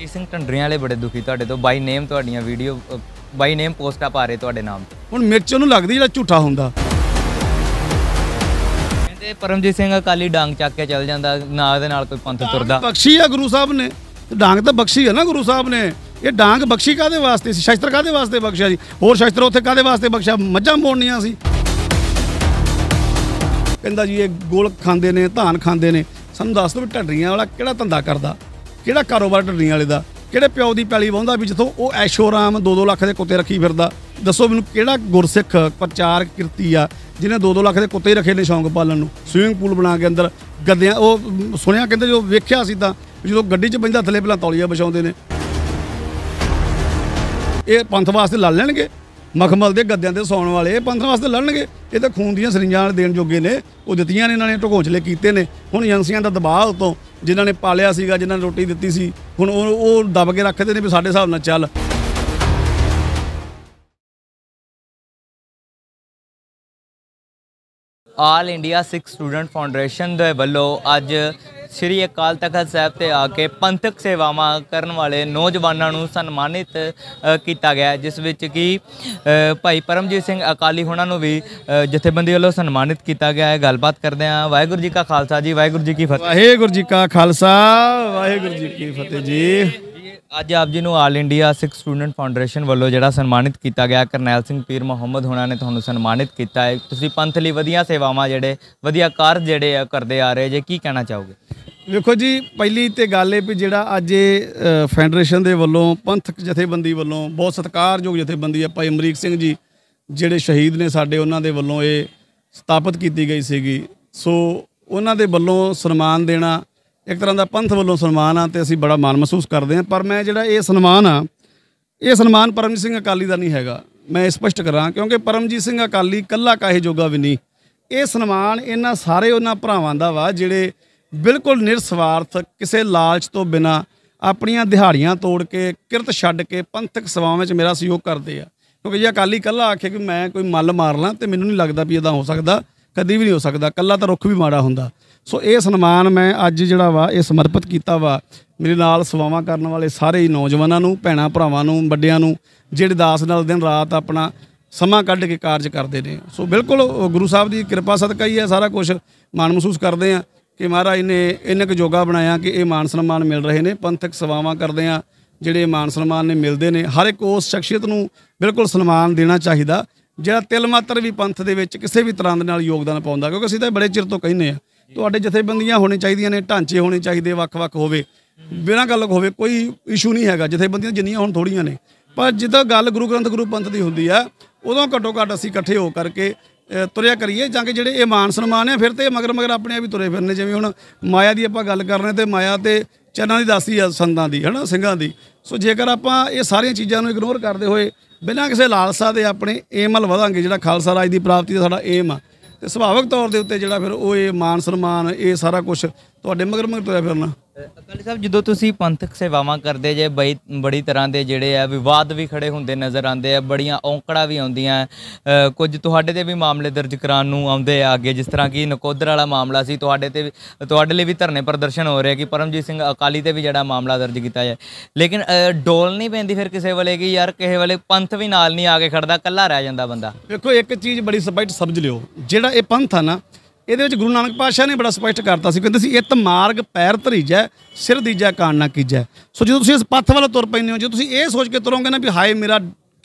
ਅਜੀਤ ਸਿੰਘ ਟੰਡਰੀਆਂ ਵਾਲੇ ਬੜੇ ਦੁਖੀ ਤੁਹਾਡੇ ਤੋਂ ਬਾਈ ਨੇਮ ਤੁਹਾਡੀਆਂ ਵੀਡੀਓ ਬਾਈ ਨੇਮ ਪੋਸਟਾਂ ਪਾ ਰਹੇ ਤੁਹਾਡੇ ਨਾਮ ਤੇ ਹੁਣ ਮਿਰਚ ਨੂੰ ਲੱਗਦੀ ਜਿਹੜਾ ਝੂਠਾ ਹੁੰਦਾ ਕਹਿੰਦੇ ਪਰਮਜੀਤ ਸਿੰਘ ਅਕਾਲੀ ਡਾਂਗ ਚੱਕ ਕੇ ਚੱਲ ਜਾਂਦਾ ਨਾਲ ਦੇ ਨਾਲ ਕੋਈ ਪੰਥ ਤੁਰਦਾ ਬਖਸ਼ੀ ਆ ਗੁਰੂ ਸਾਹਿਬ ਨੇ ਡਾਂਗ ਤਾਂ ਬਖਸ਼ੀ ਹੈ ਨਾ ਗੁਰੂ ਸਾਹਿਬ ਨੇ ਇਹ ਡਾਂਗ ਬਖਸ਼ੀ ਕਾਦੇ ਵਾਸਤੇ ਸੀ ਸ਼ਸਤਰ ਕਾਦੇ ਵਾਸਤੇ ਬਖਸ਼ਿਆ ਜੀ ਹੋਰ ਸ਼ਸਤਰ ਉੱਥੇ ਕਾਦੇ ਵਾਸਤੇ ਬਖਸ਼ਿਆ ਮੱਝਾਂ ਮੋੜਨੀਆਂ ਸੀ ਕਹਿੰਦਾ ਜੀ ਇਹ ਗੋਲ ਖਾਂਦੇ ਨੇ ਧਾਨ ਖਾਂਦੇ ਨੇ ਸਾਨੂੰ ਦੱਸ ਵੀ ਢੱਡਰੀਆਂ ਵਾਲਾ ਕਿਹੜਾ ਧੰਦਾ ਕਰਦਾ ਕਿਹੜਾ ਕਾਰੋਬਾਰ ਢੱਡਣੀ ਵਾਲੇ ਦਾ ਕਿਹੜੇ ਪਿਓ ਦੀ ਪੈਲੀ ਵਾਹੁੰਦਾ ਵੀ ਜਿੱਥੋਂ ਉਹ ਐਸ਼ੋਰਾਮ 2-2 ਲੱਖ ਦੇ ਕੁੱਤੇ ਰੱਖੀ ਫਿਰਦਾ ਦੱਸੋ ਮੈਨੂੰ ਕਿਹੜਾ ਗੁਰਸਿੱਖ ਪ੍ਰਚਾਰ ਕਿਰਤੀ ਆ ਜਿਹਨੇ 2-2 ਲੱਖ ਦੇ ਕੁੱਤੇ ਰੱਖੇ ਨੇ ਸ਼ੌਂਕ ਪਾਲਣ ਨੂੰ ਸਵਿਮਿੰਗ ਪੂਲ ਬਣਾ ਕੇ ਅੰਦਰ ਗੱਦਿਆਂ ਉਹ ਸੁਣਿਆ ਕਹਿੰਦੇ ਜੋ ਵੇਖਿਆ ਸੀ ਤਾਂ ਜਦੋਂ ਗੱਡੀ 'ਚ ਬੰਦਾ ਥੱਲੇ ਪਹਿਲਾਂ ਤੌਲੀਆ ਵਿਛਾਉਂਦੇ ਨੇ ਇਹ ਪੰਥ ਵਾਸਤੇ ਲੜ ਲੈਣਗੇ ਮਖਮਲ ਦੇ ਗੱਦਿਆਂ ਤੇ ਸੌਣ ਵਾਲੇ ਪੰਥ ਵਾਸਤੇ ਲੜਨਗੇ ਇਹ ਤਾਂ ਖੂਨ ਦੀਆਂ ਸਰਿੰਜਾਂ ਦੇਣ ਜੋਗੇ ਨੇ ਉਹ ਦਿੱਤੀਆਂ ਨੇ ਇਹਨਾਂ ਨੇ ਢਕੋਚਲੇ ਕੀਤੇ ਨੇ ਹੁਣ ਏਜੰਸੀਆਂ ਦਾ ਦਬਾਅ ਉਤੋਂ ਜਿਨ੍ਹਾਂ ਨੇ ਪਾਲਿਆ ਸੀਗਾ ਜਿਨ੍ਹਾਂ ਨੇ ਰੋਟੀ ਦਿੱਤੀ ਸੀ ਹੁਣ ਉਹ ਉਹ ਦਬ ਕੇ ਰੱਖਦੇ ਨੇ ਵੀ ਸਾਡੇ ਹਿਸਾਬ ਨਾਲ ਚੱਲ all India Sikh student foundation ਦੇ ਵੱਲੋਂ ਅੱਜ ਸ੍ਰੀ ਅਕਾਲ ਤਖਤ ਸਾਹਿਬ ਤੇ ਆ ਕੇ ਪੰਥਕ ਸੇਵਾਵਾਂ ਕਰਨ ਵਾਲੇ ਨੌਜਵਾਨਾਂ ਨੂੰ ਸਨਮਾਨਿਤ ਕੀਤਾ ਗਿਆ ਜਿਸ ਵਿੱਚ ਕਿ ਭਾਈ ਪਰਮਜੀਤ ਸਿੰਘ ਅਕਾਲੀ ਹੋਣਾ ਨੂੰ ਵੀ ਜਥੇਬੰਦੀ ਵੱਲੋਂ ਸਨਮਾਨਿਤ ਕੀਤਾ ਗਿਆ ਹੈ ਗੱਲਬਾਤ ਕਰਦੇ ਹਾਂ ਵਾਹਿਗੁਰੂ ਜੀ ਕਾ ਖਾਲਸਾ ਜੀ ਵਾਹਿਗੁਰੂ ਜੀ ਕੀ ਫਤਿਹ ਵਾਹਿਗੁਰੂ ਜੀ ਕਾ ਖਾਲਸਾ ਵਾਹਿਗੁਰੂ ਜੀ ਕੀ ਫਤਿਹ ਜੀ ਅੱਜ ਆਪ ਜੀ ਨੂੰ all India Sikh student foundation ਵੱਲੋਂ ਜਿਹੜਾ ਸਨਮਾਨਿਤ ਕੀਤਾ ਗਿਆ ਕਰਨੈਲ ਸਿੰਘ ਪੀਰ ਮੁਹੰਮਦ ਹੋਣਾ ਨੇ ਤੁਹਾਨੂੰ ਸਨਮਾਨਿਤ ਕੀਤਾ ਹੈ ਤੁਸੀਂ ਪੰਥ ਲਈ ਵਧੀਆ ਸੇਵਾਵਾਂ ਜਿਹੜੇ ਵਧੀਆ ਕਾਰਜ ਜਿਹੜੇ ਆ ਕਰਦੇ ਆ ਰਹੇ ਜੇ ਕੀ ਕਹਿਣਾ ਚਾਹੋਗੇ ਵੇਖੋ ਜੀ ਪਹਿਲੀ ਤੇ ਗੱਲ ਇਹ ਵੀ ਜਿਹੜਾ ਅੱਜ ਇਹ ਫੈਡਰੇਸ਼ਨ ਦੇ ਵੱਲੋਂ ਪੰਥਕ ਜਥੇਬੰਦੀ ਵੱਲੋਂ ਬਹੁਤ ਸਤਿਕਾਰਯੋਗ ਜਥੇਬੰਦੀ ਆ ਭਾਈ ਅਮਰੀਕ ਸਿੰਘ ਜੀ ਜਿਹੜੇ ਸ਼ਹੀਦ ਨੇ ਸਾਡੇ ਉਹਨਾਂ ਦੇ ਵੱਲੋਂ ਇਹ ਸਥਾਪਿਤ ਕੀਤੀ ਗਈ ਸੀਗੀ ਸੋ ਉਹਨਾਂ ਦੇ ਵੱਲੋਂ ਸਨਮਾਨ ਦੇਣਾ ਇੱਕ ਤਰ੍ਹਾਂ ਦਾ ਪੰਥ ਵੱਲੋਂ ਸਨਮਾਨ ਆ ਤੇ ਅਸੀਂ ਬੜਾ ਮਾਣ ਮਹਿਸੂਸ ਕਰਦੇ ਹਾਂ ਪਰ ਮੈਂ ਜਿਹੜਾ ਇਹ ਸਨਮਾਨ ਆ ਇਹ ਸਨਮਾਨ ਪਰਮਜੀਤ ਸਿੰਘ ਅਕਾਲੀ ਦਾ ਨਹੀਂ ਹੈਗਾ ਮੈਂ ਸਪਸ਼ਟ ਕਰਾਂ ਕਿਉਂਕਿ ਪਰਮਜੀਤ ਸਿੰਘ ਅਕਾਲੀ ਕੱਲਾ ਕਾਹੇ ਜੋਗਾ ਵੀ ਨਹੀਂ ਇਹ ਸਨਮਾਨ ਇਹਨਾਂ ਸਾਰੇ ਉਹਨਾਂ ਭਰਾਵਾਂ ਦਾ ਵਾ ਜਿਹੜੇ ਬਿਲਕੁਲ ਨਿਰਸਵਾਰਥ ਕਿਸੇ ਲਾਲਚ ਤੋਂ ਬਿਨਾ ਆਪਣੀਆਂ ਦਿਹਾੜੀਆਂ ਤੋੜ ਕੇ ਕਿਰਤ ਛੱਡ ਕੇ ਪੰਥਕ ਸਵਾਵਾਂ ਵਿੱਚ ਮੇਰਾ ਸਹਿਯੋਗ ਕਰਦੇ ਆ ਕਿਉਂਕਿ ਜੇ ਅਕਾਲੀ ਕੱਲਾ ਆਖੇ ਕਿ ਮੈਂ ਕੋਈ ਮੱਲ ਮਾਰ ਲਾਂ ਤੇ ਮੈਨੂੰ ਨਹੀਂ ਲੱਗਦਾ ਵੀ ਇਦਾਂ ਹੋ ਸਕਦਾ ਕਦੀ ਵੀ ਨਹੀਂ ਹੋ ਸਕਦਾ ਕੱਲਾ ਤਾਂ ਰੁੱਖ ਵੀ ਮਾੜਾ ਹੁੰਦਾ ਸੋ ਇਹ ਸਨਮਾਨ ਮੈਂ ਅੱਜ ਜਿਹੜਾ ਵਾ ਇਹ ਸਮਰਪਿਤ ਕੀਤਾ ਵਾ ਮੇਰੇ ਨਾਲ ਸਵਾਵਾਂ ਕਰਨ ਵਾਲੇ ਸਾਰੇ ਨੌਜਵਾਨਾਂ ਨੂੰ ਭੈਣਾ ਭਰਾਵਾਂ ਨੂੰ ਵੱਡਿਆਂ ਨੂੰ ਜਿਹੜੇ ਦਾਸ ਨਾਲ ਦਿਨ ਰਾਤ ਆਪਣਾ ਸਮਾਂ ਕੱਢ ਕੇ ਕਾਰਜ ਕਰਦੇ ਨੇ ਸੋ ਬਿਲਕੁਲ ਗੁਰੂ ਸਾਹਿਬ ਦੀ ਕਿਰਪਾ ਸਦਕਾ ਹੀ ਹੈ ਸਾਰਾ ਕੁਝ ਮਾਣ ਮਹਿਸੂਸ ਕਰਦੇ ਆ ਕਿ ਮਹਾਰਾਜ ਨੇ ਇਹਨਾਂ ਕੁ ਜੋਗਾ ਬਣਾਇਆ ਕਿ ਇਹ ਮਾਨ ਸਨਮਾਨ ਮਿਲ ਰਹੇ ਨੇ ਪੰਥਕ ਸਵਾਵਾਂ ਕਰਦੇ ਆ ਜਿਹੜੇ ਮਾਨ ਸਨਮਾਨ ਨੇ ਮਿਲਦੇ ਨੇ ਹਰ ਇੱਕ ਉਸ ਸ਼ਖਸੀਅਤ ਨੂੰ ਬਿਲਕੁਲ ਸਨਮਾਨ ਦੇਣਾ ਚਾਹੀਦਾ ਜਿਹੜਾ ਤਿਲ ਮਾਤਰ ਵੀ ਪੰਥ ਦੇ ਵਿੱਚ ਕਿਸੇ ਵੀ ਤਰ੍ਹਾਂ ਦੇ ਨਾਲ ਯੋਗਦਾਨ ਪਾਉਂਦਾ ਕਿਉਂਕਿ ਅਸੀਂ ਤਾਂ ਬੜੇ ਚਿਰ ਤੋਂ ਕਹਿੰਨੇ ਆ ਤੁਹਾਡੇ ਜਥੇਬੰਦੀਆਂ ਹੋਣੇ ਚਾਹੀਦੀਆਂ ਨੇ ਢਾਂਚੇ ਹੋਣੇ ਚਾਹੀਦੇ ਵੱਖ-ਵੱਖ ਹੋਵੇ ਬਿਨਾਂ ਗੱਲ ਹੋਵੇ ਕੋਈ ਇਸ਼ੂ ਨਹੀਂ ਹੈਗਾ ਜਥੇਬੰਦੀਆਂ ਜਿੰਨੀਆਂ ਹੁਣ ਥੋੜੀਆਂ ਨੇ ਪਰ ਜਿੱਦਾਂ ਗੱਲ ਗੁਰੂ ਗ੍ਰੰਥ ਗੁਰੂ ਪੰਥ ਦੀ ਹੁੰਦੀ ਆ ਉਦੋਂ ਘੱਟੋ ਘੱਟ ਅਸੀਂ ਇਕੱਠੇ ਹੋ ਕਰਕੇ ਤੁਰਿਆ ਕਰੀਏ ਜਾਂ ਕਿ ਜਿਹੜੇ ਇਹ ਮਾਨ ਸਨਮਾਨ ਆ ਫਿਰ ਤੇ ਮਗਰ ਮਗਰ ਆਪਣੇ ਆ ਵੀ ਤੁਰੇ ਫਿਰਨੇ ਜਿਵੇਂ ਹੁਣ ਮਾਇਆ ਦੀ ਆਪਾਂ ਗੱਲ ਕਰ ਰਹੇ ਤੇ ਮਾਇਆ ਤੇ ਚੰਨਾਂ ਦੀ ਦਾਸੀ ਆ ਸੰਦਾਂ ਦੀ ਹਨਾ ਸਿੰਘਾਂ ਦੀ ਸੋ ਜੇਕਰ ਆਪਾਂ ਇਹ ਸਾਰੀਆਂ ਚੀਜ਼ਾਂ ਨੂੰ ਇਗਨੋਰ ਕਰਦੇ ਹੋਏ ਬਿਨਾਂ ਕਿਸੇ ਲਾਲਸਾ ਦੇ ਆਪਣੇ ਏਮ ਵਧਾਂਗੇ ਜਿਹੜਾ ਖਾਲਸਾ ਰਾਜ ਦੀ ਪ੍ਰਾਪਤੀ ਦਾ ਸਾਡਾ ਏਮ ਆ ਤੇ ਸੁਭਾਵਿਕ ਤੌਰ ਦੇ ਉੱਤੇ ਜਿਹੜਾ ਫਿਰ ਉਹ ਇਹ ਮਾਨ ਸਨਮਾਨ ਇਹ ਸਾਰਾ ਕੁਝ ਤੁਹਾਡੇ ਮਗਰ ਮਗਰ ਤੁਰਿਆ ਫਿਰਨਾ ਅਕਾਲੀ ਸਾਹਿਬ ਜਦੋਂ ਤੁਸੀਂ ਪੰਥਕ ਸੇਵਾਵਾਂ ਕਰਦੇ ਜੇ ਬਈ ਬੜੀ ਤਰ੍ਹਾਂ ਦੇ ਜਿਹੜੇ ਆ ਵਿਵਾਦ ਵੀ ਖੜੇ ਹੁੰਦੇ ਨਜ਼ਰ ਆਉਂਦੇ ਆ ਬੜੀਆਂ ਔਂਕੜਾ ਵੀ ਆਉਂਦੀਆਂ ਕੁਝ ਤੁਹਾਡੇ ਤੇ ਵੀ ਮਾਮਲੇ ਦਰਜ ਕਰਾਉਣ ਨੂੰ ਆਉਂਦੇ ਆ ਅੱਗੇ ਜਿਸ ਤਰ੍ਹਾਂ ਕਿ ਨਕੋਦਰ ਵਾਲਾ ਮਾਮਲਾ ਸੀ ਤੁਹਾਡੇ ਤੇ ਤੁਹਾਡੇ ਲਈ ਵੀ ਧਰਨੇ ਪ੍ਰਦਰਸ਼ਨ ਹੋ ਰਿਹਾ ਕਿ ਪਰਮਜੀਤ ਸਿੰਘ ਅਕਾਲੀ ਤੇ ਵੀ ਜਿਹੜਾ ਮਾਮਲਾ ਦਰਜ ਕੀਤਾ ਜਾਏ ਲੇਕਿਨ ਡੋਲ ਨਹੀਂ ਪੈਂਦੀ ਫਿਰ ਕਿਸੇ ਵਲੇ ਕਿ ਯਾਰ ਕਿਸੇ ਵਲੇ ਪੰਥ ਵੀ ਨਾਲ ਨਹੀਂ ਆ ਕੇ ਖੜਦਾ ਕੱਲਾ ਰਹਿ ਜਾਂਦਾ ਬੰਦਾ ਵੇਖੋ ਇੱਕ ਚੀਜ਼ ਬੜੀ ਸਪਸ਼ਟ ਸਮਝ ਲਿਓ ਜਿਹੜਾ ਇਹ ਪੰਥ ਆ ਨਾ ਇਹਦੇ ਵਿੱਚ ਗੁਰੂ ਨਾਨਕ ਪਾਤਸ਼ਾਹ ਨੇ ਬੜਾ ਸਪਸ਼ਟ ਕਰਤਾ ਸੀ ਕਹਿੰਦੇ ਸੀ ਇਤ ਮਾਰਗ ਪੈਰ ਧਰੀਜੈ ਸਿਰ ਦੀਜੈ ਕਾਣ ਨਾ ਕੀਜੈ ਸੋ ਜਦੋਂ ਤੁਸੀਂ ਇਸ ਪੱਥ ਵੱਲ ਤੁਰ ਪੈਂਦੇ ਹੋ ਜੇ ਤੁਸੀਂ ਇਹ ਸੋਚ ਕੇ ਤੁਰੋਗੇ ਨਾ ਵੀ ਹਾਏ ਮੇਰਾ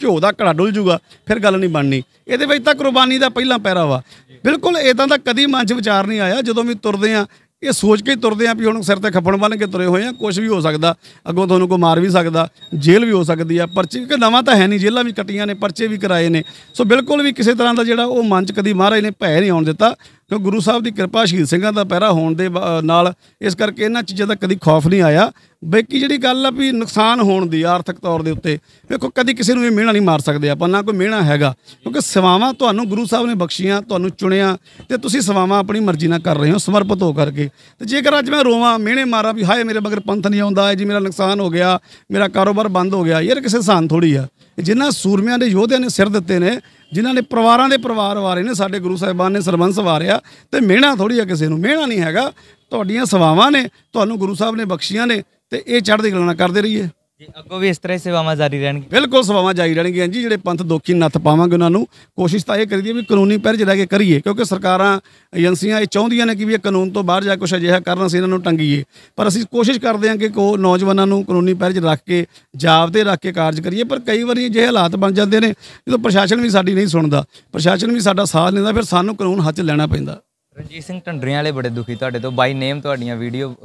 ਘਿਓ ਦਾ ਘੜਾ ਡੁੱਲ ਜੂਗਾ ਫਿਰ ਗੱਲ ਨਹੀਂ ਬਣਨੀ ਇਹਦੇ ਵਿੱਚ ਤਾਂ ਕੁਰਬਾਨੀ ਦਾ ਪਹਿਲਾ ਪੈਰਾ ਵਾ ਬਿਲਕੁਲ ਇਦਾਂ ਦਾ ਕਦੀ ਮਨ 'ਚ ਵਿਚਾਰ ਨਹੀਂ ਆਇਆ ਜਦੋਂ ਵੀ ਤੁਰਦੇ ਆ ਇਹ ਸੋਚ ਕੇ ਤੁਰਦੇ ਆ ਵੀ ਹੁਣ ਸਿਰ ਤੇ ਖੱਪਣ ਵਾਲੇ ਕੇ ਤੁਰੇ ਹੋਏ ਆ ਕੁਝ ਵੀ ਹੋ ਸਕਦਾ ਅੱਗੋਂ ਤੁਹਾਨੂੰ ਕੋ ਮਾਰ ਵੀ ਸਕਦਾ ਜੇਲ੍ਹ ਵੀ ਹੋ ਸਕਦੀ ਆ ਪਰਚੇ ਕਿ ਨਵਾਂ ਤਾਂ ਹੈ ਨਹੀਂ ਜੇਲ੍ਹਾਂ ਵੀ ਕੱਟੀਆਂ ਨੇ ਪਰਚੇ ਵੀ ਕਰਾਏ ਨੇ ਸੋ ਬਿਲਕੁਲ ਵੀ ਕਿਸੇ ਤਰ੍ਹਾਂ ਦਾ ਜਿਹੜਾ ਉਹ ਮਨ 'ਚ ਕਦੀ ਮਹਾਰਾਜ ਨੇ ਭੈ ਨਹੀਂ ਆਉਣ ਦਿੱਤਾ ਕਿਉਂ ਗੁਰੂ ਸਾਹਿਬ ਦੀ ਕਿਰਪਾ ਸ਼ਹੀਦ ਸਿੰਘਾਂ ਦਾ ਪਹਿਰਾ ਹੋਣ ਦੇ ਨਾਲ ਇਸ ਕਰਕੇ ਇਹਨਾਂ ਚੀਜ਼ਾਂ ਦਾ ਕਦੀ ਖੌਫ ਨਹੀਂ ਆਇਆ ਬਾਕੀ ਜਿਹੜੀ ਗੱਲ ਆ ਵੀ ਨੁਕਸਾਨ ਹੋਣ ਦੀ ਆਰਥਿਕ ਤੌਰ ਦੇ ਉੱਤੇ ਵੇਖੋ ਕਦੀ ਕਿਸੇ ਨੂੰ ਇਹ ਮਿਹਣਾ ਨਹੀਂ ਮਾਰ ਸਕਦੇ ਆਪਾਂ ਨਾ ਕੋਈ ਮਿਹਣਾ ਹੈਗਾ ਕਿਉਂਕਿ ਸਵਾਵਾ ਤੁਹਾਨੂੰ ਗੁਰੂ ਸਾਹਿਬ ਨੇ ਬਖਸ਼ੀਆਂ ਤੁਹਾਨੂੰ ਚੁਣਿਆ ਤੇ ਤੁਸੀਂ ਸਵਾਵਾ ਆਪਣੀ ਮਰਜ਼ੀ ਨਾਲ ਕਰ ਰਹੇ ਹੋ ਸਮਰਪਿਤ ਹੋ ਕਰਕੇ ਤੇ ਜੇਕਰ ਅੱਜ ਮੈਂ ਰੋਵਾਂ ਮਿਹਣੇ ਮਾਰਾਂ ਵੀ ਹਾਏ ਮੇਰੇ ਬਗਰ ਪੰਥ ਨਹੀਂ ਆਉਂਦਾ ਜੀ ਮੇਰਾ ਨੁਕਸਾਨ ਹੋ ਗਿਆ ਮੇਰਾ ਕਾਰੋਬਾਰ ਬੰਦ ਹੋ ਗਿਆ ਯਾਰ ਕਿਸੇ ਸਾਨ ਥੋੜੀ ਆ ਜਿਨ੍ਹਾਂ ਸੂਰਮਿਆਂ ਦੇ ਯੋਧਿਆਂ ਨੇ ਸਿਰ ਦਿੱਤੇ ਨੇ ਜਿਨ੍ਹਾਂ ਨੇ ਪਰਿਵਾਰਾਂ ਦੇ ਪਰਿਵਾਰ ਵਾਰੇ ਨੇ ਸਾਡੇ ਗੁਰੂ ਸਾਹਿਬਾਨ ਨੇ ਸਰਬੰਸ ਵਾਰਿਆ ਤੇ ਮਿਹਣਾ ਥੋੜੀ ਆ ਕਿਸੇ ਨੂੰ ਮਿਹਣਾ ਨਹੀਂ ਹੈਗਾ ਤੁਹਾਡੀਆਂ ਸਵਾਵਾਂ ਨੇ ਤੁਹਾਨੂੰ ਗੁਰੂ ਸਾਹਿਬ ਨੇ ਬਖਸ਼ੀਆਂ ਨੇ ਤੇ ਇਹ ਚੜ੍ਹਦੀ ਕਲਾ ਕਰਦੇ ਰਹੀਏ ਜੀ ਅੱਗੋਂ ਵੀ ਇਸ ਤਰ੍ਹਾਂ ਹੀ ਸੇਵਾਵਾਂ ਜਾਰੀ ਰਹਿਣਗੀਆਂ ਬਿਲਕੁਲ ਸੇਵਾਵਾਂ ਜਾਰੀ ਰਹਿਣਗੀਆਂ ਜੀ ਜਿਹੜੇ ਪੰਥ ਦੋਖੀ ਨੱਥ ਪਾਵਾਂਗੇ ਉਹਨਾਂ ਨੂੰ ਕੋਸ਼ਿਸ਼ ਤਾਂ ਇਹ ਕਰੀਦੀ ਵੀ ਕਾਨੂੰਨੀ ਪਹਿਰ ਜਿਹੜਾ ਕਿ ਕਰੀਏ ਕਿਉਂਕਿ ਸਰਕਾਰਾਂ ਏਜੰਸੀਆਂ ਇਹ ਚਾਹੁੰਦੀਆਂ ਨੇ ਕਿ ਵੀ ਇਹ ਕਾਨੂੰਨ ਤੋਂ ਬਾਹਰ ਜਾ ਕੁਝ ਅਜਿਹਾ ਕਰਨ ਅਸੀਂ ਇਹਨਾਂ ਨੂੰ ਟੰਗੀਏ ਪਰ ਅਸੀਂ ਕੋਸ਼ਿਸ਼ ਕਰਦੇ ਹਾਂ ਕਿ ਕੋ ਨੌਜਵਾਨਾਂ ਨੂੰ ਕਾਨੂੰਨੀ ਪਹਿਰ 'ਚ ਰੱਖ ਕੇ ਜਾਬਦੇ ਰੱਖ ਕੇ ਕਾਰਜ ਕਰੀਏ ਪਰ ਕਈ ਵਾਰੀ ਅਜਿਹੇ ਹਾਲਾਤ ਬਣ ਜਾਂਦੇ ਨੇ ਜਦੋਂ ਪ੍ਰਸ਼ਾਸਨ ਵੀ ਸਾਡੀ ਨਹੀਂ ਸੁਣਦਾ ਪ੍ਰਸ਼ਾਸਨ ਵੀ ਸਾਡਾ ਸਾਥ ਨਹੀਂ ਦਿੰਦਾ ਫਿਰ ਸਾਨੂੰ ਕਾਨੂੰਨ ਹੱਥ ਲੈਣਾ ਪੈਂਦਾ ਰਣਜੀਤ ਸਿੰਘ ਢੰਡਰੀਆਂ ਵਾਲੇ ਬੜੇ ਦੁਖੀ ਤੁਹਾਡੇ ਤੋਂ ਬਾਈ ਨੇਮ ਤੁਹਾਡੀਆਂ ਵੀਡੀਓ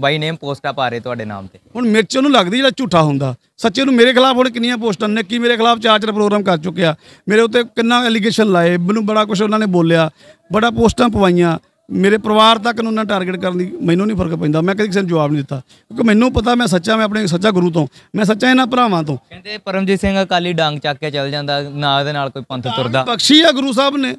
ਬਾਈ ਨੇਮ ਪੋਸਟਾਂ ਪਾ ਰਹੇ ਤੁਹਾਡੇ ਨਾਮ ਤੇ ਹੁਣ ਮਿਰਚ ਨੂੰ ਲੱਗਦੀ ਜਿਹੜਾ ਝੂਠਾ ਹੁੰਦਾ ਸੱਚੇ ਨੂੰ ਮੇਰੇ ਖਿਲਾਫ ਹੁਣ ਕਿੰਨੀਆਂ ਪੋਸਟਾਂ ਨੇ ਕੀ ਮੇਰੇ ਖਿਲਾਫ ਚਾਰ ਚਾਰ ਪ੍ਰੋਗਰਾਮ ਕਰ ਚੁੱਕਿਆ ਮੇਰੇ ਉੱਤੇ ਕਿੰਨਾ ਐਲੀਗੇਸ਼ਨ ਲਾਏ ਮੈਨੂੰ ਬੜਾ ਕੁਝ ਉਹਨਾਂ ਨੇ ਬੋਲਿਆ ਬੜਾ ਪੋਸਟਾਂ ਪਵਾਈਆਂ ਮੇਰੇ ਪਰਿਵਾਰ ਤੱਕ ਨੂੰ ਉਹਨਾਂ ਟਾਰਗੇਟ ਕਰਨ ਦੀ ਮੈਨੂੰ ਨਹੀਂ ਫਰਕ ਪੈਂਦਾ ਮੈਂ ਕਦੇ ਕਿਸੇ ਨੂੰ ਜਵਾਬ ਨਹੀਂ ਦਿੱਤਾ ਕਿਉਂਕਿ ਮੈਨੂੰ ਪਤਾ ਮੈਂ ਸੱਚਾ ਮੈਂ ਆਪਣੇ ਸੱਚਾ ਗੁਰੂ ਤੋਂ ਮੈਂ ਸੱਚਾ ਇਹਨਾਂ ਭਰਾਵਾਂ ਤੋਂ ਕਹਿੰਦੇ ਪਰਮਜੀਤ ਸਿੰਘ ਅਕਾਲੀ ਡਾਂਗ ਚੱਕ ਕੇ ਚੱਲ ਜਾਂਦਾ ਨਾਲ ਦੇ ਨਾਲ ਕੋਈ ਪੰਥ ਤੁਰਦਾ ਬਖਸ਼ੀ ਆ ਗੁਰੂ ਸਾਹਿਬ ਨੇ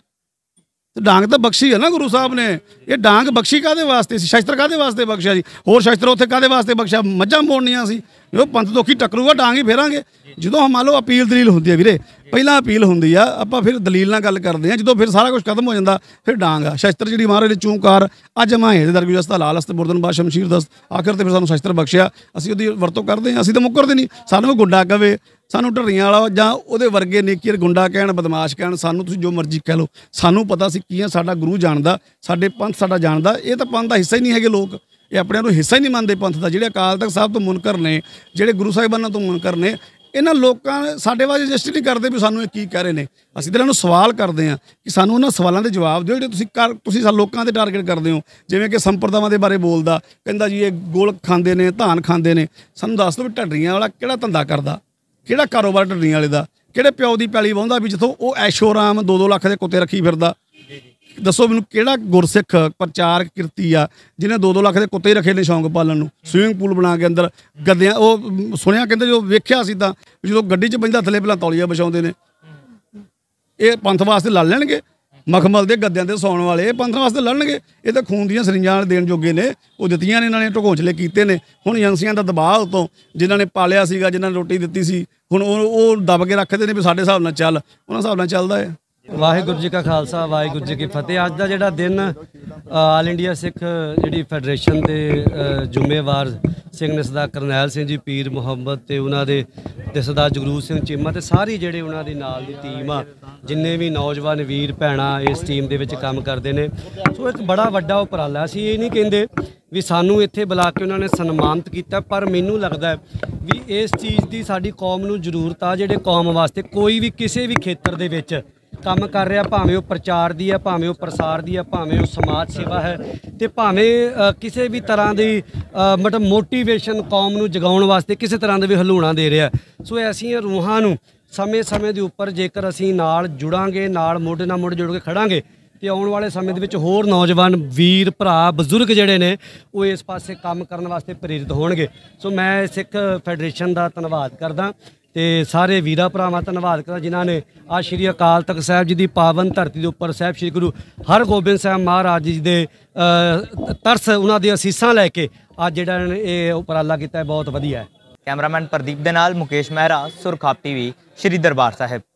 ਤੇ ਡਾਂਗ ਤਾਂ ਬਖਸ਼ੀ ਹੈ ਨਾ ਗੁਰੂ ਸਾਹਿਬ ਨੇ ਇਹ ਡਾਂਗ ਬਖਸ਼ੀ ਕਾਦੇ ਵਾਸਤੇ ਸੀ ਸ਼ਸਤਰ ਕਾਦੇ ਵਾਸਤੇ ਬਖਸ਼ਿਆ ਜੀ ਹੋਰ ਸ਼ਸਤਰ ਉੱਥੇ ਕਾਦੇ ਵਾਸਤੇ ਬਖਸ਼ਿਆ ਮੱਝਾਂ ਮੋੜਨੀਆਂ ਸੀ ਜਦੋਂ ਪੰਥ ਦੋਖੀ ਟੱਕਰੂਗਾ ਡਾਂਗ ਹੀ ਫੇਰਾਂਗੇ ਜਦੋਂ ਮੰਨ ਲਓ ਅਪੀਲ ਦਲੀਲ ਹੁੰਦੀ ਹੈ ਵੀਰੇ ਪਹਿਲਾਂ ਅਪੀਲ ਹੁੰਦੀ ਆ ਆਪਾਂ ਫਿਰ ਦਲੀਲ ਨਾਲ ਗੱਲ ਕਰਦੇ ਆ ਜਦੋਂ ਫਿਰ ਸਾਰਾ ਕੁਝ ਖਤਮ ਹੋ ਜਾਂਦਾ ਫਿਰ ਡਾਂਗ ਆ ਸ਼ਸਤਰ ਜਿਹੜੀ ਮਹਾਰਾਜ ਦੇ ਚੂੰਕਾਰ ਅੱਜ ਮਾਹੇ ਦੇ ਦਰਗੁਜ ਹਸਤਾ ਲਾਲ ਅਸਤ ਬੁਰਦਨ ਬਾ ਸ਼ਮਸ਼ੀਰ ਦਸ ਆਖਰ ਤੇ ਫਿਰ ਸਾਨੂੰ ਸ਼ਸਤਰ ਬਖਸ਼ਿਆ ਅਸੀਂ ਉਹਦੀ ਵਰਤੋਂ ਕਰਦੇ ਆ ਅਸੀਂ ਤਾਂ ਮੁੱਕਰਦੇ ਨਹੀਂ ਸਾਨੂੰ ਗੁੰਡਾ ਕਵੇ ਸਾਨੂੰ ਢਰੀਆਂ ਵਾਲਾ ਜਾਂ ਉਹਦੇ ਵਰਗੇ ਨੇਕੀਰ ਗੁੰਡਾ ਕਹਿਣ ਬਦਮਾਸ਼ ਕਹਿਣ ਸਾਨੂੰ ਤੁਸੀਂ ਜੋ ਮਰਜ਼ੀ ਕਹਿ ਲਓ ਸਾਨੂੰ ਪਤਾ ਸੀ ਕੀ ਆ ਸਾਡਾ ਗੁਰੂ ਜਾਣਦਾ ਸਾਡੇ ਪੰਥ ਸਾਡਾ ਜਾਣਦਾ ਇਹ ਤਾਂ ਪੰਥ ਦਾ ਹਿੱਸਾ ਹੀ ਨਹੀਂ ਹੈਗੇ ਲੋਕ ਇਹ ਆਪਣੇ ਨੂੰ ਹਿੱਸਾ ਹੀ ਨਹੀਂ ਮੰਨਦੇ ਪੰਥ ਦਾ ਜਿਹੜੇ ਅਕਾਲ ਤਖਤ ਸਾਹਿਬ ਤੋਂ ਮੁਨਕਰ ਨੇ ਜਿਹੜੇ ਗੁਰੂ ਸਾਹਿਬਾਨਾਂ ਤੋਂ ਮੁਨਕਰ ਨੇ ਇਹਨਾਂ ਲੋਕਾਂ ਸਾਡੇ ਵਾਜੇ ਰਜਿਸਟਰ ਨਹੀਂ ਕਰਦੇ ਵੀ ਸਾਨੂੰ ਇਹ ਕੀ ਕਹਿ ਰਹੇ ਨੇ ਅਸੀਂ ਤਾਂ ਇਹਨਾਂ ਨੂੰ ਸਵਾਲ ਕਰਦੇ ਆ ਕਿ ਸਾਨੂੰ ਉਹਨਾਂ ਸਵਾਲਾਂ ਦੇ ਜਵਾਬ ਦਿਓ ਜਿਹੜੇ ਤੁਸੀਂ ਕਰ ਤੁਸੀਂ ਸਾ ਲੋਕਾਂ ਦੇ ਟਾਰਗੇਟ ਕਰਦੇ ਹੋ ਜਿਵੇਂ ਕਿ ਸੰਪਰਦਾਵਾਂ ਦੇ ਬਾਰੇ ਬੋਲਦਾ ਕਹਿੰਦਾ ਜੀ ਇਹ ਗੋਲ ਖਾਂਦੇ ਨੇ ਧਾਨ ਖਾਂਦੇ ਨੇ ਸਾਨੂੰ ਦੱਸ ਦਿਓ ਵੀ ਢੱਡਰੀਆਂ ਵਾਲਾ ਕਿਹੜਾ ਧੰਦਾ ਕਰਦਾ ਕਿਹੜਾ ਕਾਰੋਬਾਰ ਢੱਡਰੀਆਂ ਵਾਲੇ ਦਾ ਕਿਹੜੇ ਪਿਓ ਦੀ ਪੈਲੀ ਵਾਹੁੰਦਾ ਵੀ ਜਿੱਥੋਂ ਉਹ ਐਸ਼ੋਰਾਮ 2-2 ਲੱਖ ਦੇ ਕੁੱਤੇ ਰੱਖੀ ਫਿਰਦਾ ਜੀ ਜੀ ਦੱਸੋ ਮੈਨੂੰ ਕਿਹੜਾ ਗੁਰਸਿੱਖ ਪ੍ਰਚਾਰਕ ਕਿਰਤੀ ਆ ਜਿਹਨੇ 2-2 ਲੱਖ ਦੇ ਕੁੱਤੇ ਰੱਖੇ ਨੇ ਸ਼ੌਂਕ ਪਾਲਣ ਨੂੰ ਸਵਿਮਿੰਗ ਪੂਲ ਬਣਾ ਕੇ ਅੰਦਰ ਗੱਦਿਆਂ ਉਹ ਸੁਣਿਆ ਕਹਿੰਦੇ ਜੋ ਵੇਖਿਆ ਸੀ ਤਾਂ ਜਦੋਂ ਗੱਡੀ 'ਚ ਬੰਦਾ ਥੱਲੇ ਪਹਿਲਾਂ ਤੌਲੀਆ ਵਿਛਾਉਂਦੇ ਨੇ ਇਹ ਪੰਥ ਵਾਸਤੇ ਲੜ ਲੈਣਗੇ ਮਖਮਲ ਦੇ ਗੱਦਿਆਂ ਤੇ ਸੌਣ ਵਾਲੇ ਇਹ ਪੰਥ ਵਾਸਤੇ ਲੜਨਗੇ ਇਹ ਤਾਂ ਖੂਨ ਦੀਆਂ ਸਰਿੰਜਾਂ ਦੇਣ ਜੋਗੇ ਨੇ ਉਹ ਦਿੱਤੀਆਂ ਨੇ ਇਹਨਾਂ ਨੇ ਢਕੋਚਲੇ ਕੀਤੇ ਨੇ ਹੁਣ ਏਜੰਸੀਆਂ ਦਾ ਦਬਾਅ ਉਤੋਂ ਜਿਨ੍ਹਾਂ ਨੇ ਪਾਲਿਆ ਸੀਗਾ ਜਿਨ੍ਹਾਂ ਨੇ ਰੋਟੀ ਦਿੱਤੀ ਸੀ ਹੁਣ ਉਹ ਉਹ ਦਬ ਕੇ ਰੱਖਦੇ ਨੇ ਵੀ ਸਾਡੇ ਹਿਸਾਬ ਨਾਲ ਚੱਲ ਉਹਨਾਂ ਹਿਸਾਬ ਨਾਲ ਚੱਲਦਾ ਹੈ ਵਾਹਿਗੁਰੂ ਜੀ ਕਾ ਖਾਲਸਾ ਵਾਹਿਗੁਰੂ ਜੀ ਕੀ ਫਤਿਹ ਅੱਜ ਦਾ ਜਿਹੜਾ ਦਿਨ ਆਲ ਇੰਡੀਆ ਸਿੱਖ ਜਿਹੜੀ ਫੈਡਰੇਸ਼ਨ ਦੇ ਜ਼ਿੰਮੇਵਾਰ ਸਿੰਘ ਨਸਦਾ ਕਰਨੈਲ ਸਿੰਘ ਜੀ ਪੀਰ ਮੁਹੰਮਦ ਤੇ ਉਹਨਾਂ ਦੇ ਤੇ ਸਰਦਾਰ ਜਗਰੂਪ ਸਿੰਘ ਚੀਮਾ ਤੇ ਸਾਰੀ ਜਿਹੜੇ ਉਹਨਾਂ ਦੇ ਨਾਲ ਦੀ ਟੀਮ ਆ ਜਿੰਨੇ ਵੀ ਨੌਜਵਾਨ ਵੀਰ ਭੈਣਾ ਇਸ ਟੀਮ ਦੇ ਵਿੱਚ ਕੰਮ ਕਰਦੇ ਨੇ ਸੋ ਇੱਕ ਬੜਾ ਵੱਡਾ ਉਪਰਾਲਾ ਸੀ ਇਹ ਨਹੀਂ ਕਹਿੰਦੇ ਵੀ ਸਾਨੂੰ ਇੱਥੇ ਬੁਲਾ ਕੇ ਉਹਨਾਂ ਨੇ ਸਨਮਾਨਿਤ ਕੀਤਾ ਪਰ ਮੈਨੂੰ ਲੱਗਦਾ ਵੀ ਇਸ ਚੀਜ਼ ਦੀ ਸਾਡੀ ਕੌਮ ਨੂੰ ਜ਼ਰੂਰਤ ਆ ਜਿਹੜੇ ਕੌਮ ਵਾਸਤੇ ਕੋਈ ਵੀ ਕਿਸੇ ਵੀ ਖੇਤਰ ਦੇ ਵਿੱਚ ਕੰਮ ਕਰ ਰਿਹਾ ਭਾਵੇਂ ਉਹ ਪ੍ਰਚਾਰ ਦੀ ਹੈ ਭਾਵੇਂ ਉਹ ਪ੍ਰਸਾਰ ਦੀ ਹੈ ਭਾਵੇਂ ਉਹ ਸਮਾਜ ਸੇਵਾ ਹੈ ਤੇ ਭਾਵੇਂ ਕਿਸੇ ਵੀ ਤਰ੍ਹਾਂ ਦੀ ਮਤਲਬ ਮੋਟੀਵੇਸ਼ਨ ਕੌਮ ਨੂੰ ਜਗਾਉਣ ਵਾਸਤੇ ਕਿਸੇ ਤਰ੍ਹਾਂ ਦੇ ਵੀ ਹਲੂਣਾ ਦੇ ਰਿਹਾ ਸੋ ਐਸੀਆਂ ਰੂਹਾਂ ਨੂੰ ਸਮੇਂ-ਸਮੇਂ ਦੇ ਉੱਪਰ ਜੇਕਰ ਅਸੀਂ ਨਾਲ ਜੁੜਾਂਗੇ ਨਾਲ ਮੋਢੇ ਨਾਲ ਮੋਢੇ ਜੁੜ ਕੇ ਖੜਾਂਗੇ ਤੇ ਆਉਣ ਵਾਲੇ ਸਮੇਂ ਦੇ ਵਿੱਚ ਹੋਰ ਨੌਜਵਾਨ ਵੀਰ ਭਰਾ ਬਜ਼ੁਰਗ ਜਿਹੜੇ ਨੇ ਉਹ ਇਸ ਪਾਸੇ ਕੰਮ ਕਰਨ ਵਾਸਤੇ ਪ੍ਰੇਰਿਤ ਹੋਣਗੇ ਸੋ ਮੈਂ ਸਿੱਖ ਫੈਡਰੇਸ਼ਨ ਦਾ ਧੰਨਵਾਦ ਕਰਦਾ ਤੇ ਸਾਰੇ ਵੀਰਾ ਭਰਾਵਾਂ ਧੰਨਵਾਦ ਕਰਦਾ ਜਿਨ੍ਹਾਂ ਨੇ ਆ ਸ਼੍ਰੀ ਅਕਾਲ ਤਖਤ ਸਾਹਿਬ ਜੀ ਦੀ ਪਾਵਨ ਧਰਤੀ ਦੇ ਉੱਪਰ ਸਾਹਿਬ ਸ਼੍ਰੀ ਗੁਰੂ ਹਰਗੋਬਿੰਦ ਸਾਹਿਬ ਮਹਾਰਾਜ ਜੀ ਦੇ ਤਰਸ ਉਹਨਾਂ ਦੇ ਅਸੀਸਾਂ ਲੈ ਕੇ ਅੱਜ ਜਿਹੜਾ ਇਹ ਉਪਰਾਲਾ ਕੀਤਾ ਹੈ ਬਹੁਤ ਵਧੀਆ ਹੈ ਕੈਮਰਾਮੈਨ ਪ੍ਰਦੀਪ ਦੇ ਨਾਲ ਮੁਕੇਸ਼ ਮਹਿਰਾ ਸੁਰਖਾਪੀ ਟੀਵੀ ਸ਼੍ਰੀ ਦਰਬਾਰ ਸਾਹਿਬ